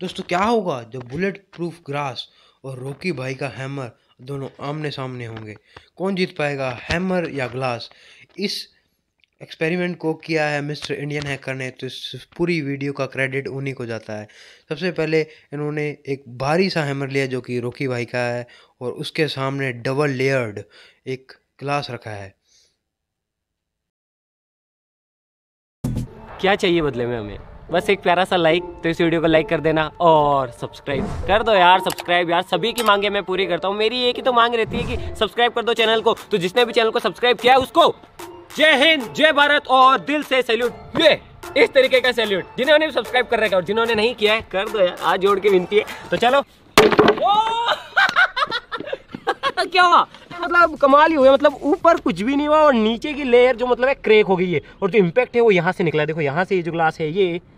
दोस्तों क्या होगा जब बुलेट प्रूफ ग्रास और रोकी भाई का हैमर दोनों आमने सामने होंगे कौन जीत पाएगा हैमर या ग्लास इस एक्सपेरिमेंट को किया है मिस्टर इंडियन हैकर ने तो इस पूरी वीडियो का क्रेडिट उन्हीं को जाता है सबसे पहले इन्होंने एक भारी सा हैमर लिया जो कि रोकी भाई का है और उसके सामने डबल लेयर्ड एक ग्लास रखा है क्या चाहिए बदले में हमें बस एक प्यारा सा लाइक तो इस वीडियो को लाइक कर देना और सब्सक्राइब कर दो यार सब्सक्राइब यार सभी की मांगे मैं पूरी करता हूँ मेरी एक ही तो मांग रहती है कि सब्सक्राइब कर दो चैनल को तो जिसने भी चैनल को सब्सक्राइब किया है उसको जय हिंद जय भारत और दिल से सैल्यूट ये इस तरीके का सैल्यूट जिन्होंने सब्सक्राइब कर रखा और जिन्होंने नहीं किया है कर दो यार आज जोड़ के विनती है तो चलो क्या हुआ मतलब कमाल ही हुआ मतलब ऊपर कुछ भी नहीं हुआ और नीचे की लेयर जो मतलब है क्रेक हो गई है और जो इम्पैक्ट है वो यहाँ से निकला देखो यहाँ से ये जो ग्लास है ये